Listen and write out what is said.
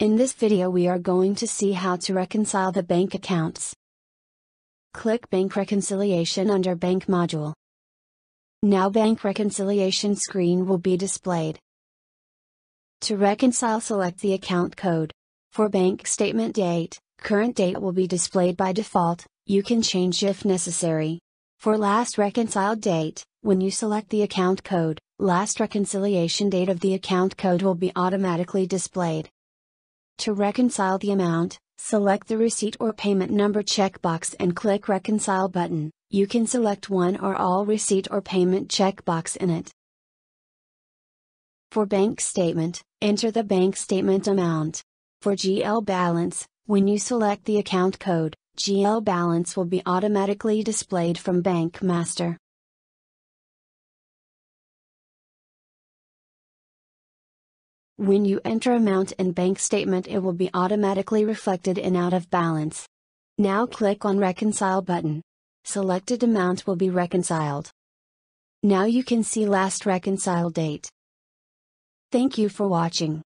In this video we are going to see how to reconcile the bank accounts. Click Bank Reconciliation under Bank Module. Now Bank Reconciliation screen will be displayed. To reconcile select the account code. For bank statement date, current date will be displayed by default, you can change if necessary. For last reconciled date, when you select the account code, last reconciliation date of the account code will be automatically displayed. To reconcile the amount, select the receipt or payment number checkbox and click Reconcile button. You can select one or all receipt or payment checkbox in it. For bank statement, enter the bank statement amount. For GL balance, when you select the account code, GL balance will be automatically displayed from Bank Master. When you enter amount in bank statement it will be automatically reflected in out of balance. Now click on reconcile button. Selected amount will be reconciled. Now you can see last reconcile date. Thank you for watching.